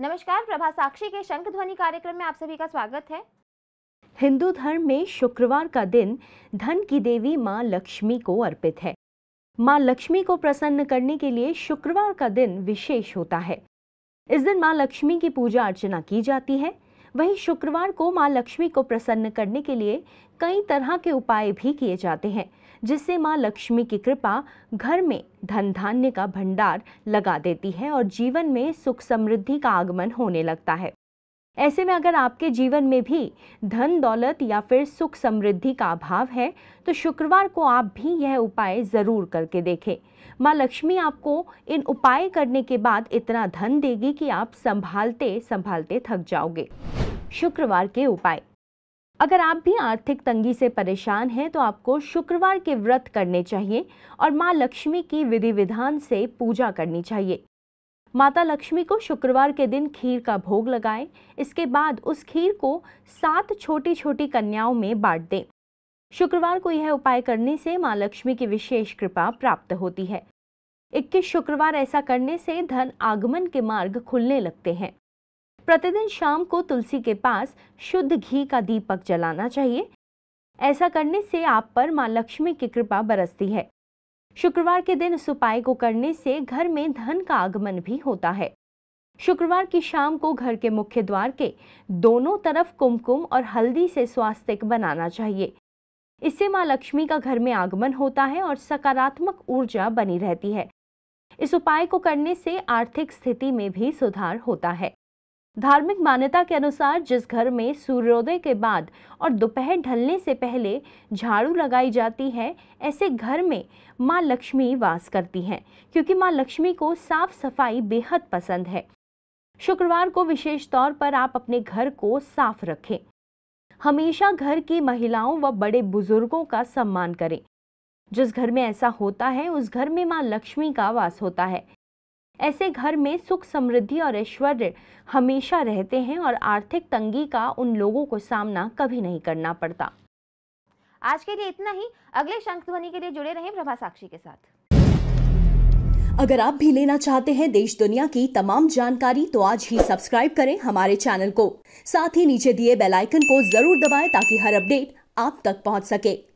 नमस्कार प्रभा साक्षी के शंख ध्वनि कार्यक्रम में आप सभी का स्वागत है हिंदू धर्म में शुक्रवार का दिन धन की देवी माँ लक्ष्मी को अर्पित है माँ लक्ष्मी को प्रसन्न करने के लिए शुक्रवार का दिन विशेष होता है इस दिन माँ लक्ष्मी की पूजा अर्चना की जाती है वहीं शुक्रवार को मां लक्ष्मी को प्रसन्न करने के लिए कई तरह के उपाय भी किए जाते हैं जिससे मां लक्ष्मी की कृपा घर में धन धान्य का भंडार लगा देती है और जीवन में सुख समृद्धि का आगमन होने लगता है ऐसे में अगर आपके जीवन में भी धन दौलत या फिर सुख समृद्धि का अभाव है तो शुक्रवार को आप भी यह उपाय ज़रूर करके देखें माँ लक्ष्मी आपको इन उपाय करने के बाद इतना धन देगी कि आप संभालते संभालते थक जाओगे शुक्रवार के उपाय अगर आप भी आर्थिक तंगी से परेशान हैं तो आपको शुक्रवार के व्रत करने चाहिए और माँ लक्ष्मी की विधि विधान से पूजा करनी चाहिए माता लक्ष्मी को शुक्रवार के दिन खीर का भोग लगाएं इसके बाद उस खीर को सात छोटी छोटी कन्याओं में बांट दें शुक्रवार को यह उपाय करने से माँ लक्ष्मी की विशेष कृपा प्राप्त होती है इक्कीस शुक्रवार ऐसा करने से धन आगमन के मार्ग खुलने लगते हैं प्रतिदिन शाम को तुलसी के पास शुद्ध घी का दीपक जलाना चाहिए ऐसा करने से आप पर माँ लक्ष्मी की कृपा बरसती है शुक्रवार के दिन इस उपाय को करने से घर में धन का आगमन भी होता है शुक्रवार की शाम को घर के मुख्य द्वार के दोनों तरफ कुमकुम और हल्दी से स्वास्तिक बनाना चाहिए इससे माँ लक्ष्मी का घर में आगमन होता है और सकारात्मक ऊर्जा बनी रहती है इस उपाय को करने से आर्थिक स्थिति में भी सुधार होता है धार्मिक मान्यता के अनुसार जिस घर में सूर्योदय के बाद और दोपहर ढलने से पहले झाड़ू लगाई जाती है ऐसे घर में माँ लक्ष्मी वास करती हैं क्योंकि माँ लक्ष्मी को साफ सफाई बेहद पसंद है शुक्रवार को विशेष तौर पर आप अपने घर को साफ रखें हमेशा घर की महिलाओं व बड़े बुजुर्गों का सम्मान करें जिस घर में ऐसा होता है उस घर में माँ लक्ष्मी का वास होता है ऐसे घर में सुख समृद्धि और ऐश्वर्य हमेशा रहते हैं और आर्थिक तंगी का उन लोगों को सामना कभी नहीं करना पड़ता आज के लिए इतना ही अगले शंख ध्वनि के लिए जुड़े रहें प्रभा साक्षी के साथ अगर आप भी लेना चाहते हैं देश दुनिया की तमाम जानकारी तो आज ही सब्सक्राइब करें हमारे चैनल को साथ ही नीचे दिए बेल आइकन को जरूर दबाएं ताकि हर अपडेट आप तक पहुंच सके